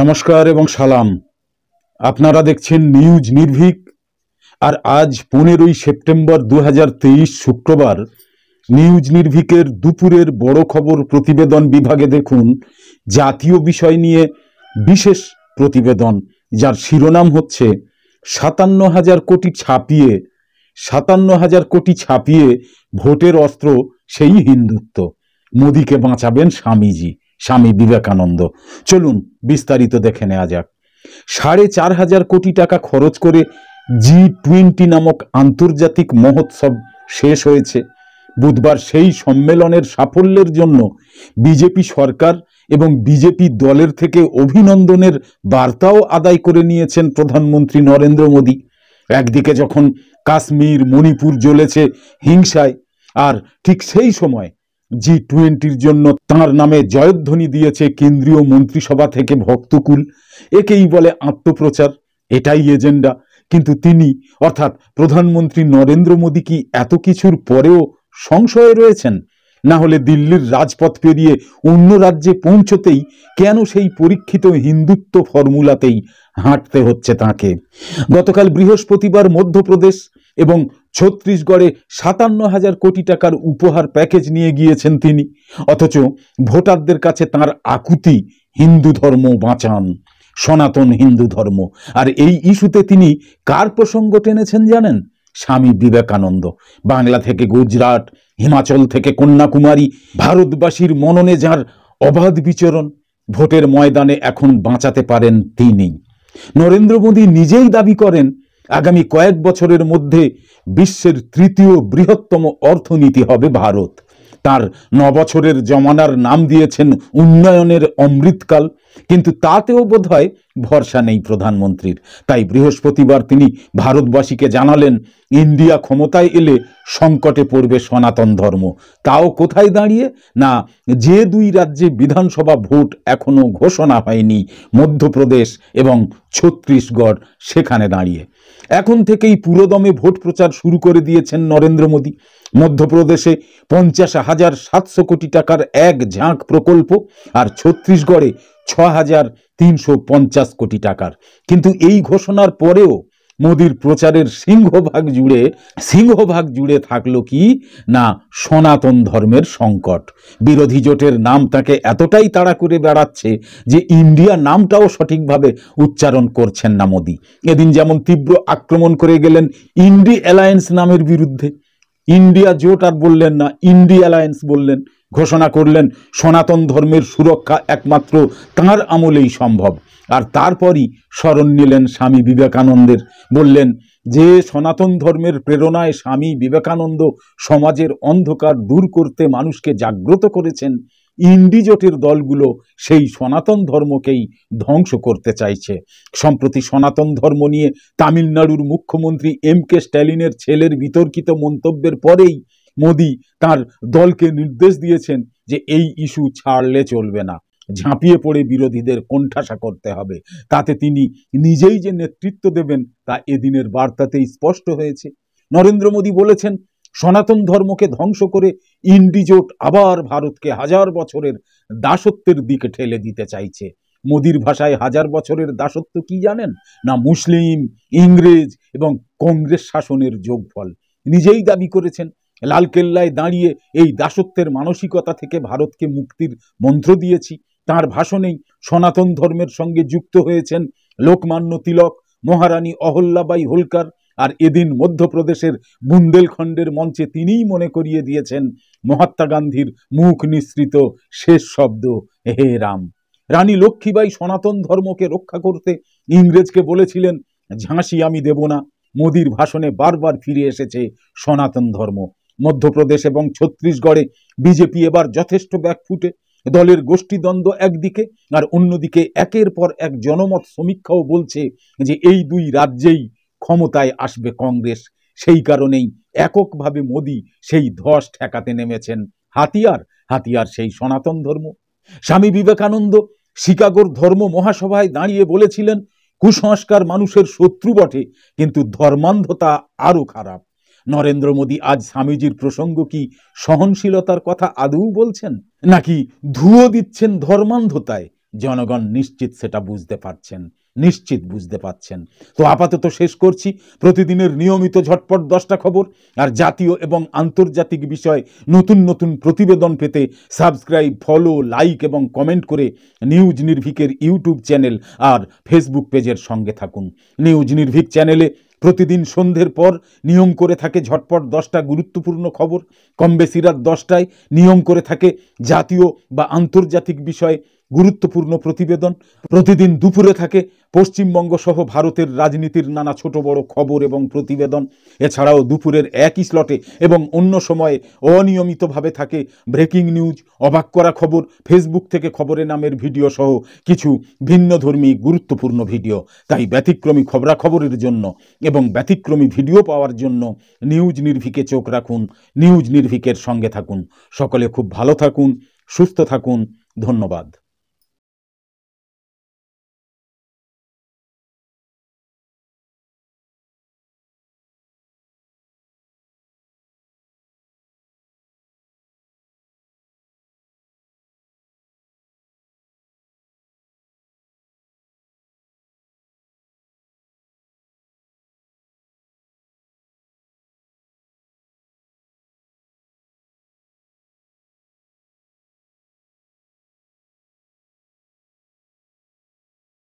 নমস্কার এবং সালাম আপনারা দেখছেন নিউজ নির্ভীক আর আজ পনেরোই সেপ্টেম্বর দু শুক্রবার নিউজ নির্ভীকের দুপুরের বড় খবর প্রতিবেদন বিভাগে দেখুন জাতীয় বিষয় নিয়ে বিশেষ প্রতিবেদন যার শিরোনাম হচ্ছে সাতান্ন হাজার কোটি ছাপিয়ে সাতান্ন হাজার কোটি ছাপিয়ে ভোটের অস্ত্র সেই হিন্দুত্ব মোদীকে বাঁচাবেন স্বামীজি স্বামী বিবেকানন্দ চলুন বিস্তারিত দেখে নেওয়া যাক সাড়ে চার হাজার কোটি টাকা খরচ করে জি টোয়েন্টি নামক আন্তর্জাতিক মহোৎসব শেষ হয়েছে বুধবার সেই সম্মেলনের সাফল্যের জন্য বিজেপি সরকার এবং বিজেপি দলের থেকে অভিনন্দনের বার্তাও আদায় করে নিয়েছেন প্রধানমন্ত্রী নরেন্দ্র মোদী একদিকে যখন কাশ্মীর মণিপুর জ্বলেছে হিংসায় আর ঠিক সেই সময় জি টোয়েন্টির জন্য তাঁর নামে জয়ধ্বনি দিয়েছে কেন্দ্রীয় মন্ত্রিসভা থেকে ভক্তকুল একেই বলে আত্মপ্রচার এটাই এজেন্ডা কিন্তু তিনি অর্থাৎ প্রধানমন্ত্রী নরেন্দ্র মোদী কি এত কিছুর পরেও সংশয়ে রয়েছেন না হলে দিল্লির রাজপথ পেরিয়ে অন্য রাজ্যে পৌঁছতেই কেন সেই পরীক্ষিত হিন্দুত্ব ফর্মুলাতেই হাঁটতে হচ্ছে তাকে গতকাল বৃহস্পতিবার মধ্যপ্রদেশ এবং ছত্তিশগড়ে সাতান্ন হাজার কোটি টাকার উপহার প্যাকেজ নিয়ে গিয়েছেন তিনি অথচ ভোটারদের কাছে তার আকুতি হিন্দু ধর্ম বাঁচান সনাতন হিন্দু ধর্ম আর এই ইস্যুতে তিনি কার প্রসঙ্গ টেনেছেন জানেন স্বামী বিবেকানন্দ বাংলা থেকে গুজরাট হিমাচল থেকে কন্যাকুমারী ভারতবাসীর মননে যার অবাধ বিচরণ ভোটের ময়দানে এখন বাঁচাতে পারেন তিনি নরেন্দ্র মোদী নিজেই দাবি করেন আগামী কয়েক বছরের মধ্যে বিশ্বের তৃতীয় বৃহত্তম অর্থনীতি হবে ভারত তার নবছরের জমানার নাম দিয়েছেন উন্নয়নের অমৃতকাল কিন্তু তাতেও বোধ হয় ভরসা নেই প্রধানমন্ত্রীর তাই বৃহস্পতিবার তিনি ভারতবাসীকে জানালেন ইন্ডিয়া ক্ষমতায় এলে সংকটে পড়বে সনাতন ধর্ম তাও কোথায় দাঁড়িয়ে না যে দুই রাজ্যে বিধানসভা ভোট এখনও ঘোষণা হয়নি মধ্যপ্রদেশ এবং ছত্তিশগড় সেখানে দাঁড়িয়ে এখন থেকেই পুরোদমে ভোট প্রচার শুরু করে দিয়েছেন নরেন্দ্র মোদী মধ্যপ্রদেশে পঞ্চাশ হাজার সাতশো কোটি টাকার এক ঝাঁক প্রকল্প আর ছত্তিশগড়ে ছ হাজার তিনশো পঞ্চাশ কোটি টাকার কিন্তু এই ঘোষণার পরেও মোদির প্রচারের সিংহভাগ জুড়ে সিংহভাগ জুড়ে থাকলো কি না সনাতন ধর্মের সংকট বিরোধী জোটের নাম তাকে এতটাই তাড়া করে বেড়াচ্ছে যে ইন্ডিয়া নামটাও সঠিকভাবে উচ্চারণ করছেন না মোদি এদিন যেমন তীব্র আক্রমণ করে গেলেন ইন্ডি অ্যালায়েন্স নামের বিরুদ্ধে ইন্ডিয়া জোট আর বললেন না ইন্ডি অ্যালায়েন্স বললেন ঘোষণা করলেন সনাতন ধর্মের সুরক্ষা একমাত্র তাঁর আমলেই সম্ভব আর তারপরই স্মরণ নিলেন স্বামী বিবেকানন্দের বললেন যে সনাতন ধর্মের প্রেরণায় স্বামী বিবেকানন্দ সমাজের অন্ধকার দূর করতে মানুষকে জাগ্রত করেছেন ইন্ডিজোটের দলগুলো সেই সনাতন ধর্মকেই ধ্বংস করতে চাইছে সম্প্রতি সনাতন ধর্ম নিয়ে তামিলনাড়ুর মুখ্যমন্ত্রী এম কে স্ট্যালিনের ছেলের বিতর্কিত মন্তব্যের পরেই মোদি তার দলকে নির্দেশ দিয়েছেন যে এই ইস্যু ছাড়লে চলবে না ঝাঁপিয়ে পড়ে বিরোধীদের কোণঠাসা করতে হবে তাতে তিনি নিজেই যে নেতৃত্ব দেবেন তা এদিনের বার্তাতেই স্পষ্ট হয়েছে নরেন্দ্র মোদী বলেছেন সনাতন ধর্মকে ধ্বংস করে ইন্ডিজোট আবার ভারতকে হাজার বছরের দাসত্বের দিকে ঠেলে দিতে চাইছে মোদির ভাষায় হাজার বছরের দাসত্ব কি জানেন না মুসলিম ইংরেজ এবং কংগ্রেস শাসনের যোগফল নিজেই দাবি করেছেন লালকেল্লায় দাঁড়িয়ে এই দাসত্বের মানসিকতা থেকে ভারতকে মুক্তির মন্ত্র দিয়েছি তার ভাষণেই সনাতন ধর্মের সঙ্গে যুক্ত হয়েছেন লোকমান্য তিলক মহারানী অহল্যাবাই হোলকার আর এদিন মধ্যপ্রদেশের বুন্দেলখণ্ডের মঞ্চে তিনিই মনে করিয়ে দিয়েছেন মহাত্মা গান্ধীর মুখ নিঃসৃত শেষ শব্দ হে রাম রানী লক্ষ্মীবাই সনাতন ধর্মকে রক্ষা করতে ইংরেজকে বলেছিলেন ঝাঁসি আমি দেব না মোদির ভাষণে বারবার ফিরে এসেছে সনাতন ধর্ম মধ্যপ্রদেশ এবং ছত্তিশগড়ে বিজেপি এবার যথেষ্ট ব্যাকফুটে দলের গোষ্ঠীদ্বন্দ্ব একদিকে আর অন্যদিকে একের পর এক জনমত সমীক্ষাও বলছে যে এই দুই রাজ্যেই ক্ষমতায় আসবে কংগ্রেস সেই কারণেই এককভাবে মোদি সেই ধস ঠেকাতে নেমেছেন হাতিয়ার হাতিয়ার সেই সনাতন ধর্ম স্বামী বিবেকানন্দ শিকাগোর ধর্ম মহাসভায় দাঁড়িয়ে বলেছিলেন কুসংস্কার মানুষের শত্রু বটে কিন্তু ধর্মান্ধতা আরও খারাপ নরেন্দ্র মোদী আজ স্বামীজির প্রসঙ্গ কি সহনশীলতার কথা আদৌ বলছেন নাকি ধুয়ো দিচ্ছেন ধর্মান্ধতায় জনগণ নিশ্চিত সেটা বুঝতে পারছেন নিশ্চিত বুঝতে পাচ্ছেন তো আপাতত শেষ করছি প্রতিদিনের নিয়মিত ঝটপট দশটা খবর আর জাতীয় এবং আন্তর্জাতিক বিষয়ে নতুন নতুন প্রতিবেদন পেতে সাবস্ক্রাইব ফলো লাইক এবং কমেন্ট করে নিউজ নির্ভিকের ইউটিউব চ্যানেল আর ফেসবুক পেজের সঙ্গে থাকুন নিউজ নির্ভিক চ্যানেলে প্রতিদিন সন্ধ্যের পর নিয়ম করে থাকে ঝটপট দশটা গুরুত্বপূর্ণ খবর কম বেশি রাত দশটায় নিয়ম করে থাকে জাতীয় বা আন্তর্জাতিক বিষয়ে গুরুত্বপূর্ণ প্রতিবেদন প্রতিদিন দুপুরে থাকে পশ্চিমবঙ্গ সহ ভারতের রাজনীতির নানা ছোট বড় খবর এবং প্রতিবেদন এছাড়াও দুপুরের একই স্লটে এবং অন্য সময়ে অনিয়মিতভাবে থাকে ব্রেকিং নিউজ অবাক করা খবর ফেসবুক থেকে খবরে নামের ভিডিও সহ কিছু ভিন্নধর্মী গুরুত্বপূর্ণ ভিডিও তাই ব্যতিক্রমী খবরাখবরের জন্য এবং ব্যতিক্রমী ভিডিও পাওয়ার জন্য নিউজ নির্ভিকে চোখ রাখুন নিউজ নির্ভিকের সঙ্গে থাকুন সকলে খুব ভালো থাকুন সুস্থ থাকুন ধন্যবাদ